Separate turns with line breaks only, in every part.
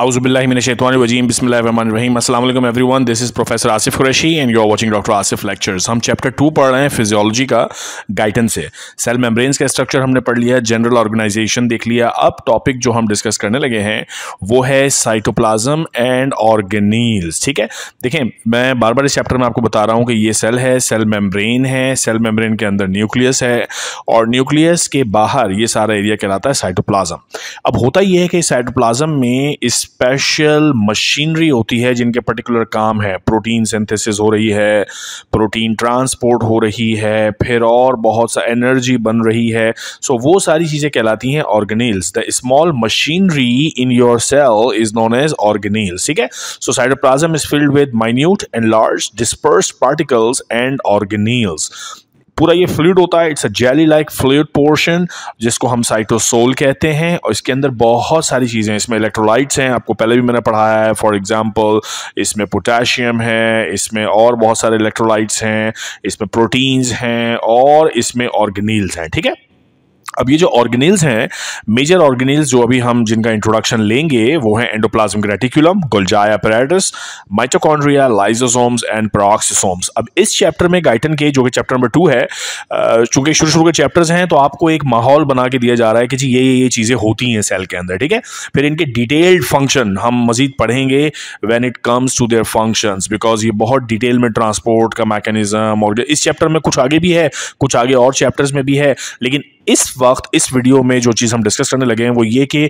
अउज़बिल्लिमिनशैतवानजीम everyone this is professor Asif Qureshi and you are watching doctor Asif lectures हम chapter two पढ़ रहे हैं फिजियोलॉजी का गाइडेंस से सेल मेम्ब्रेन्स का स्ट्रक्चर हमने पढ़ लिया जनरल ऑर्गेनाइजेशन देख लिया अब टॉपिक जो हम डिस्कस करने लगे हैं वो है साइटोप्लाज्म एंड ऑर्गेनील्स ठीक है देखें मैं बार बार इस चैप्टर में आपको बता रहा हूँ कि ये सेल है सेल मेम्ब्रेन है सेल मेम्ब्रेन के अंदर न्यूक्लियस है और न्यूक्लियस के बाहर ये सारा एरिया कहलाता है साइटोप्लाज्म अब होता यह है कि साइटोप्लाज्म में इस स्पेशल मशीनरी होती है जिनके पर्टिकुलर काम है प्रोटीन सिंथेसिस हो रही है प्रोटीन ट्रांसपोर्ट हो रही है फिर और बहुत सा एनर्जी बन रही है सो so, वो सारी चीज़ें कहलाती हैं organelles the small machinery in your cell is known as organelles ठीक है so cytoplasm is filled with minute and large disperse particles and organelles पूरा ये फ्लूड होता है it's a jelly like fluid portion जिसको हम साइटोसोल कहते हैं और इसके अंदर बहुत सारी चीज़ें इसमें इलेक्ट्रोलाइट्स हैं आपको पहले भी मैंने पढ़ाया है फॉर एग्ज़ाम्पल इसमें पोटाशियम है इसमें और बहुत सारे इलेक्ट्रोलाइट्स हैं इसमें प्रोटीन्स हैं और इसमें ऑर्गेनील्स हैं ठीक है अब ये जो ऑर्गेनिल्स हैं मेजर ऑर्गेनिल्स जो अभी हम जिनका इंट्रोडक्शन लेंगे वो है endoplasmic reticulum Golgi apparatus mitochondria lysosomes and peroxisomes अब इस चैप्टर में गाइटन के जो कि चैप्टर नंबर टू है चूंकि शुरू शुरू के चैप्टर्स हैं तो आपको एक माहौल बना के दिया जा रहा है कि जी ये ये ये चीज़ें होती हैं सेल के अंदर ठीक है फिर इनके डिटेल्ड फंक्शन हम मजीद पढ़ेंगे when it comes to their function because ये बहुत डिटेल में ट्रांसपोर्ट का मैकेनिज्म और इस चैप्टर में कुछ आगे भी है कुछ आगे और चैप्टर्स में भी है लेकिन इस वक्त इस वीडियो में जो चीज़ हम डिस्कस करने लगे हैं वो ये कि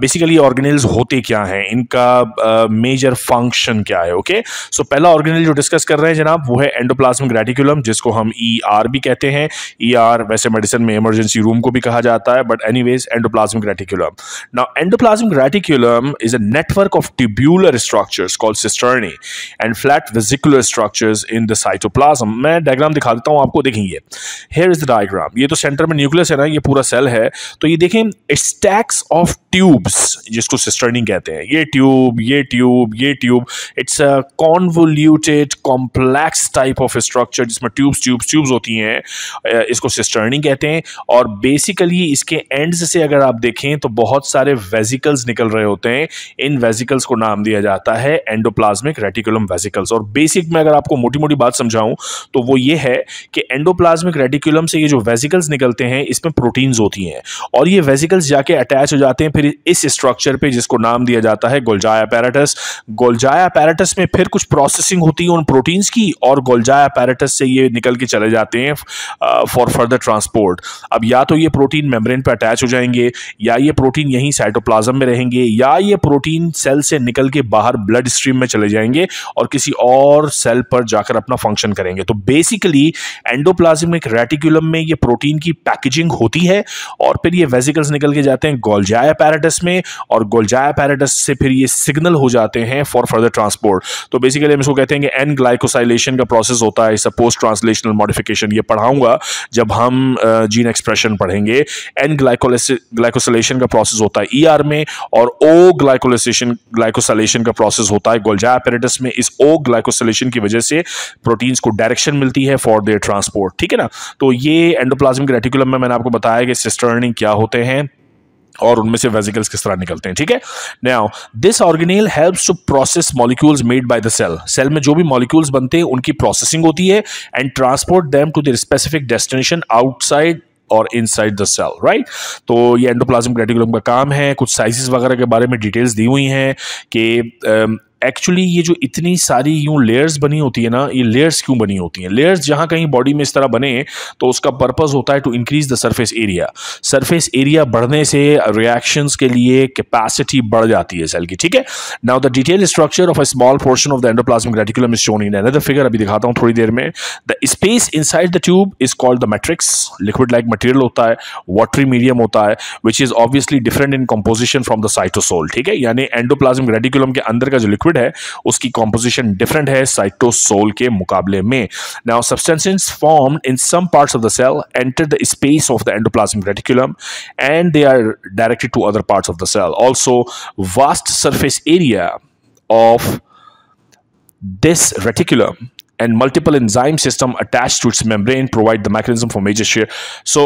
बेसिकली ऑर्गेनल्स होते क्या हैं इनका मेजर फंक्शन क्या है ओके सो so, पहला ऑर्गेनल जो डिस्कस कर रहे हैं जनाब वो है एंडोप्लाज्मिक रेटिकुलम जिसको हम ई e ER भी कहते हैं ई e ER वैसे मेडिसिन में इमरजेंसी रूम को भी कहा जाता है but anyways endoplasmic reticulum now endoplasmic reticulum is a network of tubular structure call cisternae and flat vesicular structure in the cytoplasm मैं डायग्राम दिखा देता हूँ आपको देखेंगे हेयर इज द डायग्राम ये तो सेंटर में न्यूक्लियर प्रोसेस है ना ये पूरा सेल है तो ये देखें स्टैक्स ऑफ ट्यूब्स जिसको सिस्टर्निंग कहते हैं ये ट्यूब ये ट्यूब ये tube it's a convoluted complex type of structure जिसमें ट्यूब्स ट्यूब्स ट्यूब्स होती हैं इसको सिस्टर्निंग कहते हैं और बेसिकली इसके एंड्स से अगर आप देखें तो बहुत सारे वेजिकल्स निकल रहे होते हैं इन वेजिकल्स को नाम दिया जाता है एंडोप्लाज्मिक रेटिकुलम वेजिकल्स और बेसिक में अगर आपको मोटी मोटी बात समझाऊं तो वो ये है कि एंडोप्लाज्मिक रेटिकुलम से ये जो वेजिकल्स निकलते हैं इसमें प्रोटीन्स होती हैं और ये वेजिकल्स जाके अटैच हो जाते हैं फिर इस स्ट्रक्चर पे जिसको नाम दिया जाता है गोलजाया पैराटस गोलजाया पैराटस में फिर कुछ प्रोसेसिंग होती है उन प्रोटीन्स की और गोलजाया पैराटस से ये निकल के चले जाते हैं फॉर फर्दर ट्रांसपोर्ट अब या तो ये प्रोटीन मेम्ब्रेन पर अटैच हो जाएंगे या ये प्रोटीन यहीं साइटोप्लाजम में रहेंगे या ये प्रोटीन सेल से निकल के बाहर ब्लड स्ट्रीम में चले जाएंगे और किसी और सेल पर जाकर अपना फंक्शन करेंगे तो बेसिकली एंडोप्लाज्मिक रेटिकुलम में ये प्रोटीन की पैकेजिंग क्रॉसिंग होती है और फिर ये वेजिकल्स निकल के जाते हैं गोलजाया पैराडस में और गोलजाया पैराडस से फिर ये सिग्नल हो जाते हैं फॉर फर्दर ट्रांसपोर्ट तो बेसिकली हम इसको कहते हैं कि एन ग्लाइकोसाइलेशन का प्रोसेस होता है सपोज ट्रांसलेशनल मॉडिफिकेशन ये पढ़ाऊंगा जब हम जीन एक्सप्रेशन पढ़ेंगे एन ग्लाइकोसाइलेशन का प्रोसेस होता है ई e ER में और ओ ग्लाइकोलेशन ग्लाइकोसाइलेशन का प्रोसेस होता है गोलजाया पैराडस में इस ओ ग्लाइकोसाइलेशन की वजह से प्रोटीन्स को डायरेक्शन मिलती है फॉर देयर ट्रांसपोर्ट ठीक है ना तो ये एंडोप्लाज्मिक रेटिकुलम में मैंने मैंने आपको बताया कि सिस्टर्निंग क्या होते हैं और उनमें से वेजिकल्स किस तरह निकलते हैं ठीक है now this organelle helps to process molecules made by the cell cell में जो भी मॉलिक्यूल्स बनते हैं उनकी प्रोसेसिंग होती है and transport them to their specific destination outside और इनसाइड द सेल राइट तो ये एंडोप्लाज्मिक रेटिकुलम का काम है कुछ साइजेस वगैरह के बारे में डिटेल्स दी हुई हैं कि um, एक्चुअली ये जो इतनी सारी यूँ लेयर्स बनी होती है ना ये लेयर्स क्यों बनी होती हैं लेयर्स जहाँ कहीं बॉडी में इस तरह बने तो उसका पर्पज़ होता है to increase the surface area surface area बढ़ने से रिएक्शंस के लिए कैपेसिटी बढ़ जाती है सेल की ठीक है now the detail structure of a small portion of the endoplasmic reticulum shown in another figure अभी दिखाता हूँ थोड़ी देर में the space side the tube is called the matrix liquid like material होता है वाटरी मीडियम होता है which is obviously different in composition from the cytosol ठीक है यानी एंडोप्लाज्मिक रेटिकुलम के अंदर का जो लिक्विड लिक्विड है उसकी कॉम्पोजिशन डिफरेंट है साइटोसोल के मुकाबले में now substances form in some part of the cell enter the space of the endoplasmic reticulum and they are directed to other part of the cell also vast surface area of this reticulum and multiple enzyme system attached to its membrane provide the mechanism for major shear so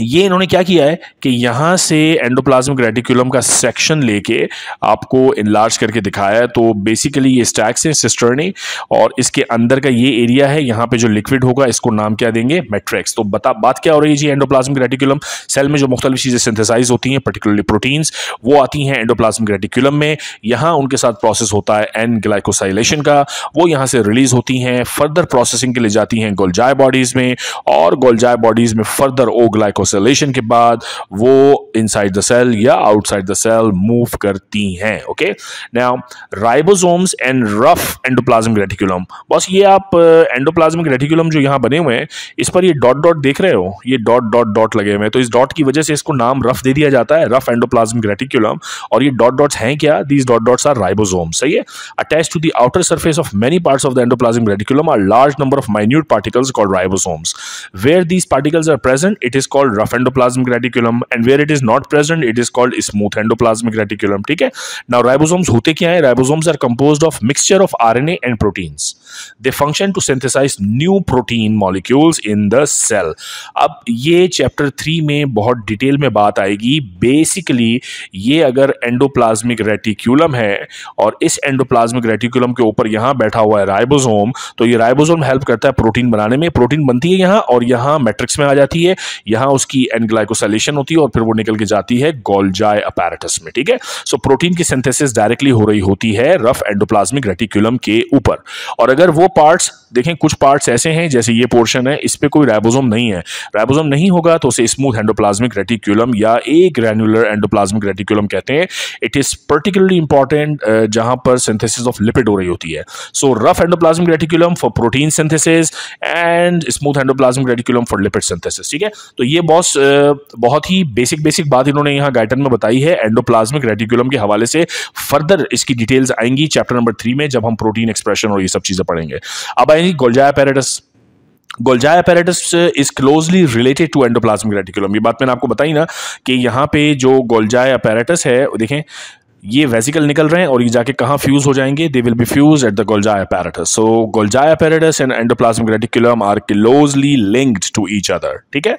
ये इन्होंने क्या किया है कि यहाँ से endoplasmic reticulum का section लेके आपको इनलार्ज करके दिखाया है तो बेसिकली ये स्टैक्स हैं सिस्टर्नी और इसके अंदर का ये एरिया है यहाँ पे जो लिक्विड होगा इसको नाम क्या देंगे मेट्रिक्स तो बता बात क्या हो रही है जी एंडोप्लाज्मिक रेटिकुलम सेल में जो मुख्तलिफ चीज़ें सिंथेसाइज होती हैं पर्टिकुलरली प्रोटीन्स वो आती हैं एंडोप्लाज्मिक रेटिकुलम में यहाँ उनके साथ प्रोसेस होता है एन ग्लाइकोसाइलेशन का वो यहाँ से रिलीज होती हैं फर्दर प्रोसेसिंग के लिए जाती हैं गोलजाय बॉडीज़ में और गोलजाय बॉडीज़ में फर्दर ओ ग्लाइको मोसलेशन के बाद वो इनसाइड द सेल या आउटसाइड द सेल मूव करती हैं okay now ribosomes and rough endoplasmic reticulum बस ये आप एंडोप्लाज्मिक uh, रेटिकुलम जो यहाँ बने हुए हैं इस पर ये डॉट डॉट देख रहे हो ये डॉट डॉट डॉट लगे हुए हैं तो इस डॉट की वजह से इसको नाम रफ दे दिया जाता है रफ एंडोप्लाज्मिक रेटिकुलम और ये डॉट डॉट्स हैं क्या these dot dots are ribosome सही है attach to the outer surface of many parts of the endoplasmic reticulum are large number of minute particles called ribosomes where these particles are present it is called rough endoplasmic reticulum and where it is not present it is called smooth endoplasmic reticulum ठीक है now ribosomes होते क्या है ribosomes are compose of mixture of R N A and proteins they function to synthesize new protein molecules in the cell अब ये chapter three में बहुत detail में बात आएगी बेसिकली ये अगर एंडोप्लाज्मिक रेटिक्यूलम है और इस एंडोप्लाज्मिक रेटिक्यूलम के ऊपर यहां बैठा हुआ है राइबोसोम तो ये राइबोसोम हेल्प करता है प्रोटीन बनाने में प्रोटीन बनती है यहां और यहां मैट्रिक्स में आ जाती है यहां उस उसकी एनग्लाइकोसाइलेशन होती है और फिर वो निकल के जाती है गोल्जाए अपैरेटस में ठीक है सो प्रोटीन की सिंथेसिस डायरेक्टली हो रही होती है रफ एंडोप्लाज्मिक रेटिकुलम के ऊपर और अगर वो पार्ट्स देखें कुछ पार्ट्स ऐसे हैं जैसे ये पोर्शन है इस पर कोई राइबोसोम नहीं है राइबोसोम नहीं होगा तो उसे स्मूथ एंडोप्लाज्मिक रेटिकुलम या ए ग्रैनुलर एंडोप्लाज्मिक रेटिकुलम कहते हैं इट इज़ पर्टिकुलरली इंपॉर्टेंट जहां पर सिंथेसिस ऑफ लिपिड हो रही होती है so rough endoplasmic reticulum for protein synthesis and smooth endoplasmic reticulum for lipid synthesis ठीक है तो ये बॉस बहुत ही बेसिक बेसिक बात इन्होंने यहाँ गाइडन में बताई है एंडोप्लाज्मिक रेटिकुलम के हवाले से फर्दर इसकी डिटेल्स आएंगी चैप्टर नंबर थ्री में जब हम प्रोटीन एक्सप्रेशन और ये सब चीज़ें पढ़ेंगे अब by Golgi apparatus. Golgi apparatus is closely related to endoplasmic reticulum ये बात मैंने आपको बताई ना कि यहाँ पे जो गोल्जा एपेरेटस है देखें ये वेसिकल निकल रहे हैं और ये जाके कहाँ फ्यूज हो जाएंगे they will be fuse at the Golgi apparatus so Golgi apparatus and endoplasm reticulum are closely linked to each other ठीक है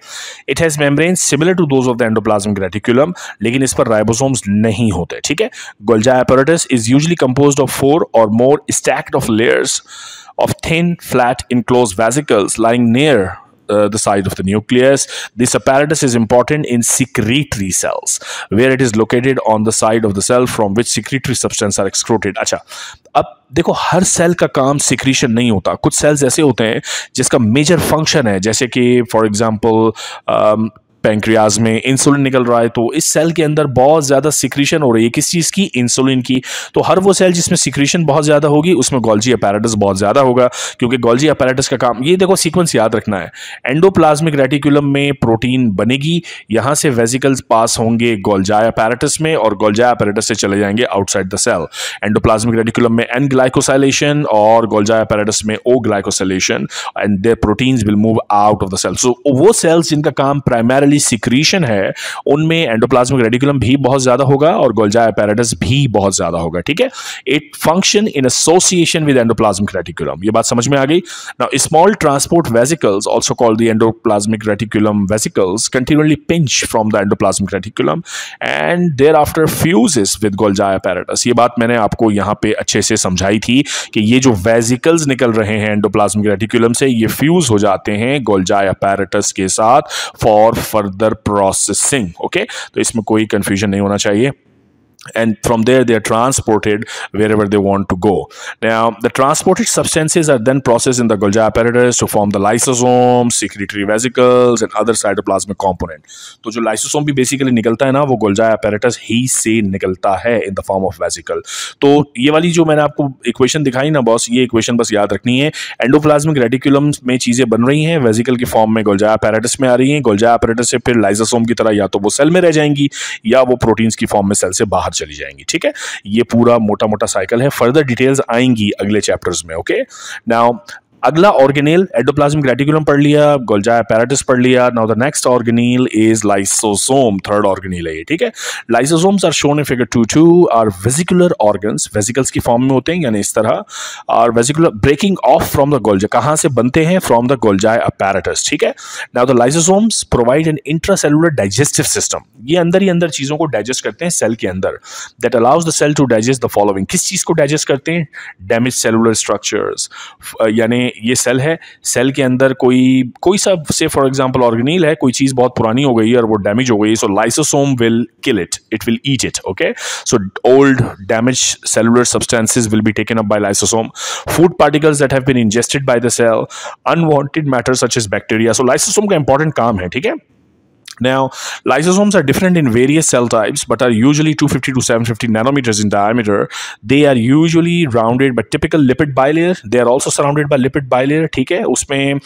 it has membrane similar to those of the endoplasm reticulum लेकिन इस पर ribosomes नहीं होते ठीक है Golgi apparatus is usually compose of four or more stacked of layers of thin flat enclose vesicles lying near the size of the nucleus. This apparatus is important in secretory cells, where it is located on the side of the cell from which secretory substances are excreted. अच्छा अब देखो हर cell का काम secretion नहीं होता कुछ sales ऐसे होते हैं जिसका मेजर फंक्शन है जैसे कि फॉर um, पेंक्रियाज में इंसुलिन निकल रहा है तो इस सेल के अंदर बहुत ज़्यादा सिक्रीशन हो रही है किस चीज़ की इंसुलिन की तो हर वो सेल जिसमें सिक्रीशन बहुत ज़्यादा होगी उसमें गोल्जी अपैरेटस बहुत ज़्यादा होगा क्योंकि गोल्जी अपैरेटस का काम ये देखो सीक्वेंस याद रखना है एंडोप्लाज्मिक रेटिकुलम में प्रोटीन बनेगी यहां से वेजिकल्स पास होंगे गोल्जाया पैरेटस में और गोल्जाया पैरेटस से चले जाएंगे outside the cell endoplasmic reticulum में एन ग्लाइकोसाइलेशन और गोल्जाया पैरेटस में O glycosylation and they protein will move out of the cell so वो सेल्स जिनका काम प्राइमरली वाली सिक्रीशन है उनमें एंडोप्लाज्मिक रेडिकुलम भी बहुत ज़्यादा होगा और गोल्जा एपेरेटस भी बहुत ज़्यादा होगा ठीक है it function in association with endoplasmic reticulum ये बात समझ में आ गई ना small transport vesicles also called the endoplasmic reticulum vesicles continually pinch from the endoplasmic reticulum and thereafter fuses with Golgi apparatus ये बात मैंने आपको यहाँ पे अच्छे से समझाई थी कि ये जो वेजिकल्स निकल रहे हैं एंडोप्लाज्मिक रेटिकुलम से ये फ्यूज हो जाते हैं गोल्जा एपेरेटस के साथ फॉर फर्दर प्रोसेसिंग ओके तो इसमें कोई कंफ्यूजन नहीं होना चाहिए and from there they are transported wherever they want to go. Now, the transported substances are then processed in the Golgi apparatus to form the lysosomes, secretory vesicles, and other cytoplasmic component. to jo lysosome bhi basically nikalta hai na wo golgi apparatus he se nikalta hai in the form of vesicle to ye wali jo maine aapko equation dikhai na boss ye equation bas yaad rakhni hai endoplasmic reticulum mein cheeze ban rahi hain vesicle ke form mein golgi apparatus mein aa rahi hain golgi apparatus se phir lysosome ki tarah ya to wo cell mein reh jayengi ya wo proteins ki form mein cell se bahar चली जाएंगी ठीक है ये पूरा मोटा मोटा cycle है further details आएंगी अगले चैप्टर्स में ओके नाउ अगला ऑर्गेनेल एडोप्लाज्मिक रेटिकुलम पढ़ लिया गोल्जाया पैराटिस पढ़ लिया now the next organelle is lysosome third organelle है ये ठीक है lysosomes are shown in figure two two are vesicular organs vesicles की फॉर्म में होते हैं यानी इस तरह are vesicular breaking off from the Golgi कहाँ से बनते हैं फ्रॉम द गोल्जाय अपैराटस ठीक है now the lysosomes provide an intracellular digestive system ये अंदर ही अंदर चीज़ों को डाइजेस्ट करते हैं सेल के अंदर that allows the cell to digest the following किस चीज़ को डाइजेस्ट करते हैं डैमेज सेलुलर स्ट्रक्चर्स यानी ये सेल है सेल के अंदर कोई कोई सा से फॉर एग्जांपल ऑर्गेनिल है कोई चीज़ बहुत पुरानी हो गई है और वो डैमेज हो गई so lysosome will kill it it will eat it okay so old damage cellular substances will be taken up by lysosome food particles that have been ingested by the cell unwanted matter such is bacteria so lysosome का important काम है ठीक है Now, lysosomes are different in various cell types, but are usually 250 to 750 nanometers in diameter. They are usually rounded by typical lipid bilayer. They are also surrounded by lipid bilayer. ठीक है उसमें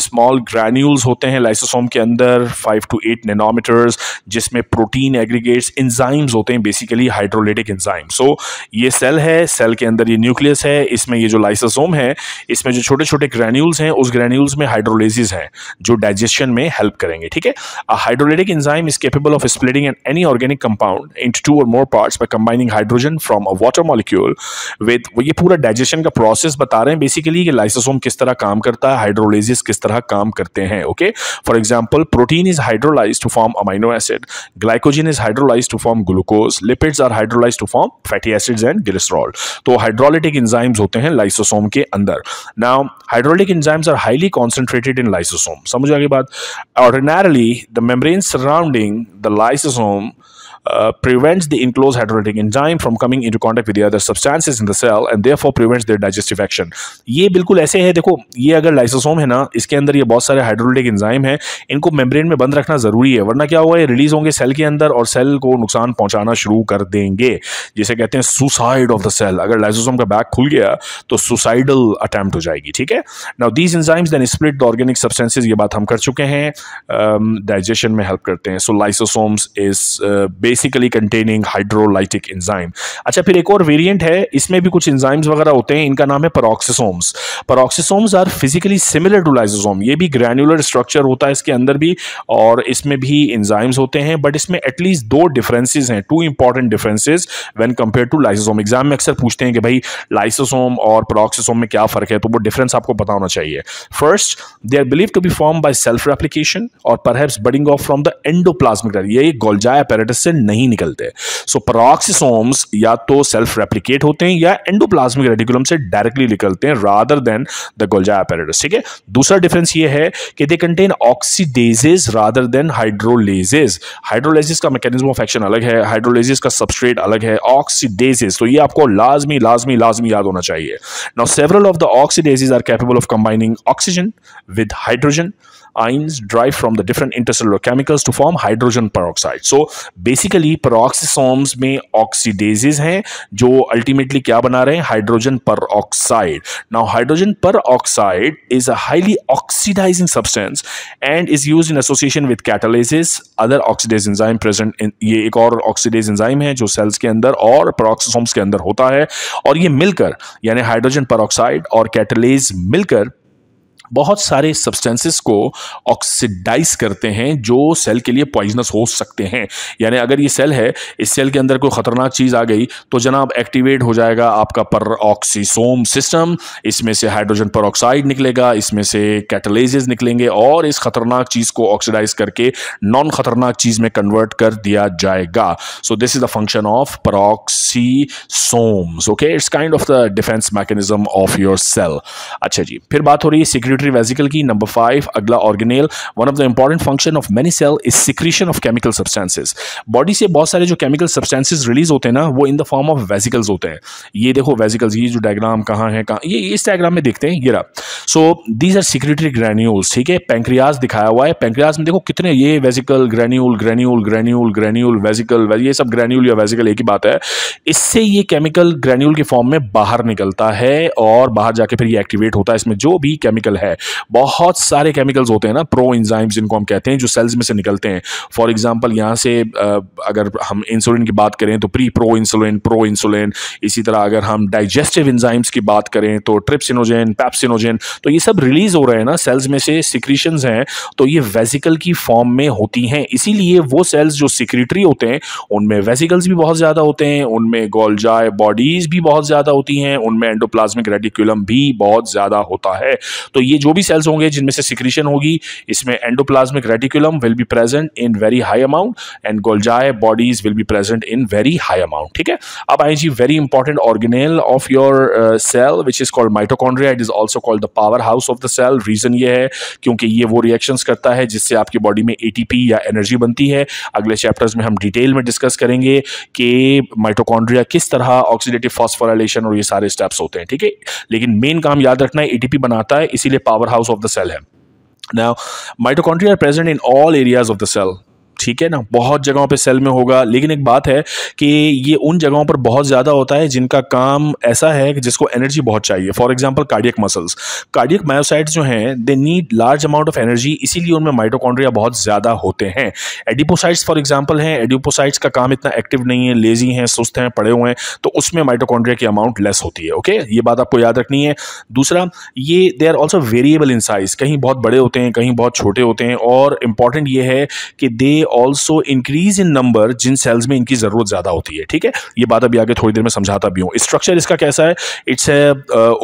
small uh, granules होते हैं lysosome के अंदर 5 to 8 nanometers, जिसमें protein aggregates, enzymes होते हैं basically hydrolytic enzymes. So ये cell है cell के अंदर ये nucleus है इसमें ये जो lysosome है इसमें जो छोटे छोटे ग्रैन्यूल्स हैं उस ग्रैन्यूल्स में हाइड्रोलेजिस हैं जो डाइजेशन में हेल्प करेंगे ठीक है A hydrolytic enzyme is capable of splitting an, any organic compound into two or more parts by combining hydrogen from a water molecule with ये पूरा डाइजेशन का प्रोसेस बता रहे हैं बेसिकली कि लाइसोसोम किस तरह काम करता है हाइड्रोलेजिस किस तरह काम करते हैं okay for example protein is hydrolyse to form amino acid glycogen is hydrolyse to form glucose lipids are hydrolyse to form fatty acids and glycerol तो हाइड्रोलिटिक एंजाइम्स होते हैं लाइसोसोम के अंदर now hydrolytic enzymes are highly concentrated in lysosome समझो आगे बात ordinarily the membrane surrounding the lysosome uh, prevents the enclosed hydrolytic enzyme from coming into contact with the other substances in the cell and therefore prevents their digestive action ये बिल्कुल ऐसे है देखो ये अगर लाइसोसोम है ना इसके अंदर ये बहुत सारे हाइड्रोलिटिक एंजाइम हैं इनको मेम्ब्रेन में बंद रखना ज़रूरी है वरना क्या हुआ ये रिलीज होंगे सेल के अंदर और सेल को नुकसान पहुंचाना शुरू कर देंगे जिसे कहते हैं सुसाइड ऑफ द सेल अगर लाइसोसोम का बैग खुल गया तो सुसाइडल अटैम्प्ट हो जाएगी ठीक है now these enzymes then split the organic substances ये बात हम कर चुके हैं डाइजेशन um, में हेल्प करते हैं so lysosomes is basic basically containing hydrolytic enzyme अच्छा फिर एक और वेरिएंट है इसमें भी कुछ एंजाइम्स वगैरह होते हैं इनका नाम है peroxisomes peroxisomes are physically similar to lysosome ये भी ग्रैनुलर स्ट्रक्चर होता है इसके अंदर भी और इसमें भी इंजाइम्स होते हैं बट इसमें एटलीस्ट दो डिफरेंसेज हैं two important differences when compare to lysosome exam में अक्सर पूछते हैं कि भाई लाइसोसोम और परोक्सिसोम में क्या फ़र्क है तो वो डिफरेंस आपको पता होना चाहिए first they are believe to be form by self replication और perhaps budding off from the endoplasmic ये गोल्जाया पेरेटिस से नहीं निकलते सो परोक्सिसोम्स या तो सेल्फ रेप्लीकेट होते हैं या एंडोप्लाज्मिक रेडिकुलम से डायरेक्टली निकलते हैं rather than the Golgi apparatus ठीक है दूसरा डिफरेंस ये है कि they contain oxidases rather than hydrolases hydrolases का मैकेनिज्म ऑफ एक्शन अलग है हाइड्रोलेजिस का सबस्ट्रेट अलग है ऑक्सीडेजेस तो ये आपको लाजमी लाजमी लाजमी याद होना चाहिए now several of the oxidases are capable of combining oxygen with hydrogen ions derived from the different intercellular chemicals to form hydrogen peroxide. So basically peroxisomes में oxidases हैं जो ultimately क्या बना रहे हैं hydrogen peroxide. Now hydrogen peroxide is a highly oxidizing substance and is used in association with catalysis, other oxidase enzyme present in ये एक और oxidase enzyme है जो cells के अंदर और peroxisomes के अंदर होता है और ये मिलकर यानी hydrogen peroxide और catalase मिलकर बहुत सारे सब्सटेंसेस को ऑक्सीडाइज करते हैं जो सेल के लिए पॉइजनस हो सकते हैं यानी अगर ये सेल है इस सेल के अंदर कोई ख़तरनाक चीज़ आ गई तो जनाब एक्टिवेट हो जाएगा आपका पर ऑक्सीसोम सिस्टम इसमें से हाइड्रोजन पर ऑक्साइड निकलेगा इसमें से कैटलेजेस निकलेंगे और इस ख़तरनाक चीज़ को ऑक्सीडाइज करके नॉन ख़तरनाक चीज़ में कन्वर्ट कर दिया जाएगा so this is the function of पर okay it's kind of the defence mechanism of your cell अच्छा जी फिर बात हो रही है सिक्योरिटी सेक्रेटरी वेजिकल की नंबर फाइव अगला organelle one of the important function of many cell is secretion of chemical substances body से बहुत सारे जो केमिकल सब्सटेंसेज रिलीज होते हैं ना वो in the form of vesicles होते हैं ये देखो वेजिकल्स ये जो डायग्राम कहाँ है कहाँ ये इस डायग्राम में देखते हैं ये so these are secretory granules ठीक है पैंक्रियाज दिखाया हुआ है पैंक्रियाज में देखो कितने ये vesicle granule granule granule granule vesicle ये सब ग्रेन्यूल या वेजिकल एक ही बात है इससे ये केमिकल ग्रेन्यूल के फॉर्म में बाहर निकलता है और बाहर जाके फिर ये एक्टिवेट होता है इसमें जो भी केमिकल है बहुत सारे केमिकल्स होते हैं ना प्रो इंजाइम्स जिनको हम कहते हैं जो सेल्स में से निकलते हैं फॉर एग्जाम्पल यहाँ से अगर हम इंसुलिन की बात करें तो pre pro insulin pro insulin इसी तरह अगर हम डाइजेस्टिव इंजाइम्स की बात करें तो ट्रिप्सिनोजेन पैप्सिनोजेन तो ये सब रिलीज हो रहे हैं ना सेल्स में से सिक्रीशंस हैं तो ये वेजिकल की फॉर्म में होती हैं इसीलिए वो सेल्स जो सिक्रीटरी होते हैं उनमें वेजिकल्स भी बहुत ज़्यादा होते हैं उनमें गोलजाए बॉडीज़ भी बहुत ज़्यादा होती हैं उनमें एंडोप्लाज्मिक रेडिकुलम भी बहुत ज़्यादा होता है तो ये ये जो भी सेल्स होंगे जिनमें से सिक्रीशन होगी इसमें endoplasmic reticulum will be present in very high amount and Golgi bodies will be present in very high amount ठीक है अब आई जी very important organelle of your cell which is called mitochondria it is also called the powerhouse of the cell reason ये है क्योंकि ये वो रिएक्शन करता है जिससे आपकी बॉडी में ए या एनर्जी बनती है अगले चैप्टर्स में हम डिटेल में डिस्कस करेंगे कि माइटोकॉन्ड्रिया किस तरह ऑक्सीडेटिव फॉस्फोराइलेशन और ये सारे स्टेप्स होते हैं ठीक है लेकिन मेन काम याद रखना है एटीपी बनाता है इसीलिए powerhouse of the cell है now mitochondria are present in all areas of the cell ठीक है ना बहुत जगहों पे सेल में होगा लेकिन एक बात है कि ये उन जगहों पर बहुत ज़्यादा होता है जिनका काम ऐसा है कि जिसको एनर्जी बहुत चाहिए for example cardiac muscles cardiac myocytes जो हैं they need large amount of energy इसीलिए उनमें माइटोकॉन्ड्रिया बहुत ज़्यादा होते हैं एडिपोसाइट्स फॉर एग्जाम्पल हैं एडिपोसाइट्स का काम इतना एक्टिव नहीं है लेजी हैं सुस्त हैं पड़े हुए हैं तो उसमें माइटोकॉन्ड्रिया की अमाउंट लेस होती है ओके ये बात आपको याद रखनी है दूसरा ये they are also variable in size कहीं बहुत बड़े होते हैं कहीं बहुत छोटे होते हैं और इम्पॉर्टेंट ये है कि they also increase in number जिन सेल्स में इनकी ज़रूरत ज़्यादा होती है ठीक है ये बात अभी आगे थोड़ी देर में समझाता भी हूँ स्ट्रक्चर इसका कैसा है इट्स है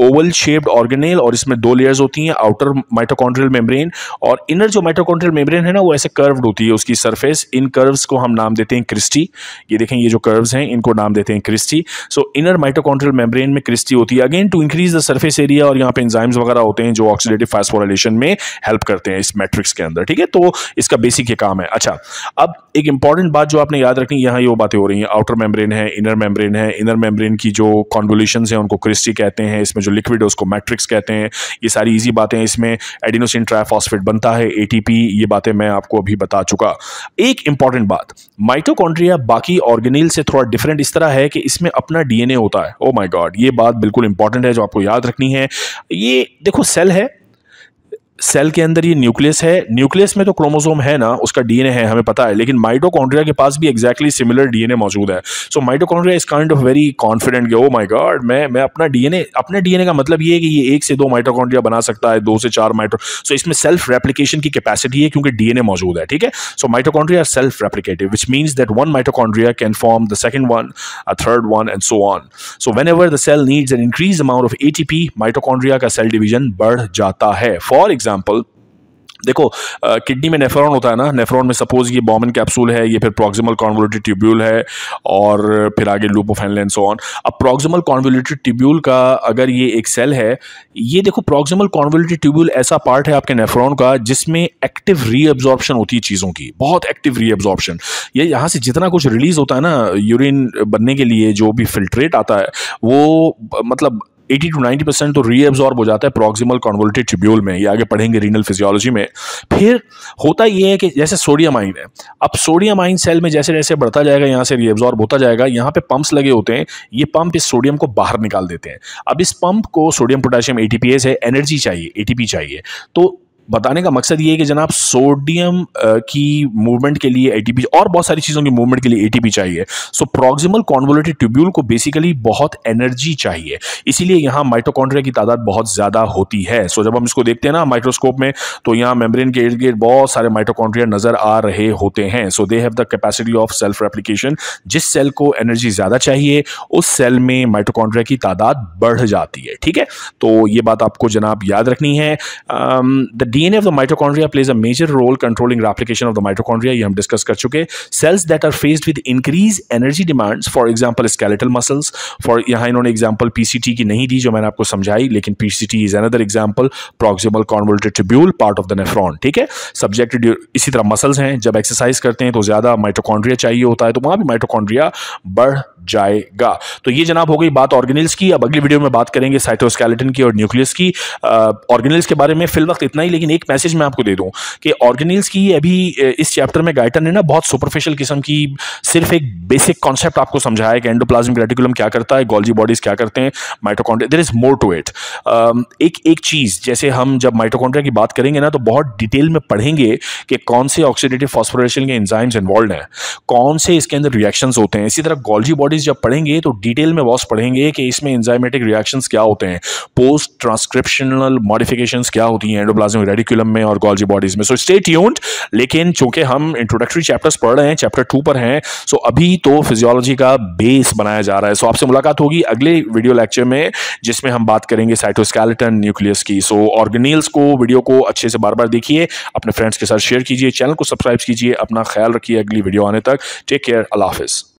ओवल शेप्ड ऑर्गेनेल और इसमें दो लेयर्स होती हैं आउटर माइटोकॉन्ड्रियल मेम्ब्रेन और इनर जो माइटोकॉन्ड्रियल मेम्ब्रेन है ना वो ऐसे कर्व्ड होती है उसकी सर्फेस इन कर्व्स को हम नाम देते हैं क्रिस्टी ये देखें ये जो कर्व्स हैं इनको नाम देते हैं cristae so inner mitochondrial membrane में क्रिस्टी होती है again to increase the surface area और यहाँ पे इंजाइम्स वगैरह होते हैं जो ऑक्सीडेटिव फास्फोराइलेशन में हेल्प करते हैं इस मैट्रिक्स के अंदर ठीक है तो इसका बेसिक ये काम है अच्छा अब एक इंपॉर्टेंट बात जो आपने याद रखनी यहाँ ये वो बातें हो रही हैं आउटर मेम्ब्रेन है इनर मेम्ब्रेन है इनर मेम्ब्रेन की जो कॉन्वोल्यूशन है उनको क्रिस्टी कहते हैं इसमें जो लिक्विड है उसको मैट्रिक्स कहते हैं ये सारी ईजी बातें इसमें एडिनोसिन ट्राइफॉस्फेट बनता है ए ये बातें मैं आपको अभी बता चुका एक इंपॉर्टेंट बात माइटोकॉन्ड्रिया बाकी ऑर्गेनिल से थोड़ा डिफरेंट इस तरह है कि इसमें अपना डीएनए होता है ओ माई गॉड ये बात बिल्कुल इंपॉर्टेंट है जो आपको याद रखनी है ये देखो सेल है सेल के अंदर ये न्यूक्लियस है न्यूक्लियस में तो क्रोमोसोम है ना उसका डीएनए है हमें पता है लेकिन माइटोकॉन्ड्रिया के पास भी एक्जैक्टली सिमिलर डीएनए मौजूद है so mitochondria is kind of very confident oh my god मैं मैं अपना डीएनए अपने डीएनए का मतलब ये है कि ये एक से दो माइटोकॉन्ड्रिया बना सकता है दो से चार माइटो सो so इसमें सेल्फ रेप्लीकेशन की कैपेसिटी है क्योंकि डीएनए मौजूद है ठीक है so mitochondria are self replicative which means that one mitochondria can form the second one a third one and so on so whenever the cell needs an increase amount of a mitochondria का cell division बढ़ जाता है for example example देखो kidney में nephron होता है ना nephron में सपोज ये बॉमन कैप्सूल है ये फिर प्रॉक्सिमल कॉन्वोलेटेड ट्यूब्यूल है और फिर आगे loop of and so on अब प्रॉक्सिमल कॉन्वोलेटेड ट्यूब्यूल का अगर ये एक सेल है ये देखो प्रॉक्सिमल कॉन्वोलेटेड ट्यूब्यूल ऐसा पार्ट है आपके नेफ्रॉन का जिसमें एक्टिव रीअब्जॉर्प्शन होती है चीज़ों की बहुत एक्टिव रीअब्जॉर्प्शन ये यहाँ से जितना कुछ रिलीज होता है ना यूरिन बनने के लिए जो भी फिल्ट्रेट आता है वो मतलब एटी टू 90 परसेंट तो रीअब्जॉर्ब हो जाता है प्रॉक्सिमल कॉन्वोल्टेड ट्रिब्यूल में ये आगे पढ़ेंगे रीनल फिजियोलॉजी में फिर होता ये है कि जैसे सोडियम आइन है अब सोडियम आइन सेल में जैसे जैसे बढ़ता जाएगा यहाँ से रीअब्जॉर्ब होता जाएगा यहाँ पे पंप्स लगे होते हैं ये पंप इस सोडियम को बाहर निकाल देते हैं अब इस पंप को सोडियम पोटेशियम ए है एनर्जी चाहिए ए चाहिए तो बताने का मकसद ये है कि जनाब सोडियम की मूवमेंट के लिए एटीपी और बहुत सारी चीज़ों की मूवमेंट के लिए एटीपी चाहिए सो प्रॉक्सिमल कॉन्वोलेटेड ट्यूब्यूल को बेसिकली बहुत एनर्जी चाहिए इसीलिए यहाँ माइटोकॉन्ड्रिया की तादाद बहुत ज़्यादा होती है सो so, जब हम इसको देखते हैं ना माइक्रोस्कोप में तो यहाँ मेम्ब्रेन के इर्द गिर्द बहुत सारे माइटोकॉन्ड्रिया नज़र आ रहे होते हैं so they have the capacity of self replication जिस सेल को एनर्जी ज़्यादा चाहिए उस सेल में माइटोकॉन्ड्रिया की तादाद बढ़ जाती है ठीक है तो ये बात आपको जनाब याद रखनी है DNA of the mitochondria plays a major role controlling replication of the mitochondria ये हम डिस्कस कर चुके cells that are faced with increase energy demands for example skeletal muscles for यहाँ इन्होंने एग्जाम्पल पीसीटी की नहीं दी जो मैंने आपको समझाई लेकिन PCT is another example proximal converted tubule part of the nephron ठीक है सब्जेक्ट इसी तरह मसल्स हैं जब एक्सरसाइज करते हैं तो ज़्यादा माइट्रोकॉन्ड्रिया चाहिए होता है तो वहाँ भी माइट्रोकॉन्ड्रिया बढ़ जाएगा तो ये जनाब हो गई बात ऑर्गेनिल्स की अब अगली वीडियो में बात करेंगे साइटोस्केलेटन की और न्यूक्लियस की ऑर्गेनिल्स के बारे में फिल वक्त इतना ही लेकिन एक मैसेज मैं आपको दे दूँ कि ऑर्गेनिल्स की अभी इस चैप्टर में गाइटन ने ना बहुत सुपरफिशियल किस्म की सिर्फ एक बेसिक कॉन्सेप्ट आपको समझाया कि एंडोप्लाज्मिक रेटिकुलम क्या करता है गोल्जी बॉडीज क्या करते हैं mitochondria there is more to it एक एक चीज़ जैसे हम जब माइटोकॉन्ड्रिया की बात करेंगे ना तो बहुत डिटेल में पढ़ेंगे कि कौन से ऑक्सीडेटिव फॉस्फोरेशन के एंजाइम्स इन्वॉल्व हैं कौन से इसके अंदर रिएक्शंस होते हैं इसी तरह गोल्जी बॉडी स्टडीज़ जब पढ़ेंगे तो डिटेल में बॉस पढ़ेंगे कि इसमें एंजाइमेटिक रिएक्शंस क्या होते हैं पोस्ट ट्रांसक्रिप्शनल मॉडिफिकेशंस क्या होती हैं एंडोप्लाज्मिक रेडिकुलम में और गॉल्जी बॉडीज़ में सो स्टे ट्यून्ड लेकिन चूंकि हम इंट्रोडक्टरी चैप्टर्स पढ़ रहे हैं चैप्टर टू पर हैं सो अभी तो फिजियोलॉजी का बेस बनाया जा रहा है सो आपसे मुलाकात होगी अगले वीडियो लेक्चर में जिसमें हम बात करेंगे साइटोस्केलेटन न्यूक्लियस की सो ऑर्गेनिल्स को वीडियो को अच्छे से बार बार देखिए अपने फ्रेंड्स के साथ शेयर कीजिए चैनल को सब्सक्राइब कीजिए अपना ख्याल रखिए अगली वीडियो आने तक टेक केयर अल्लाह हाफिज़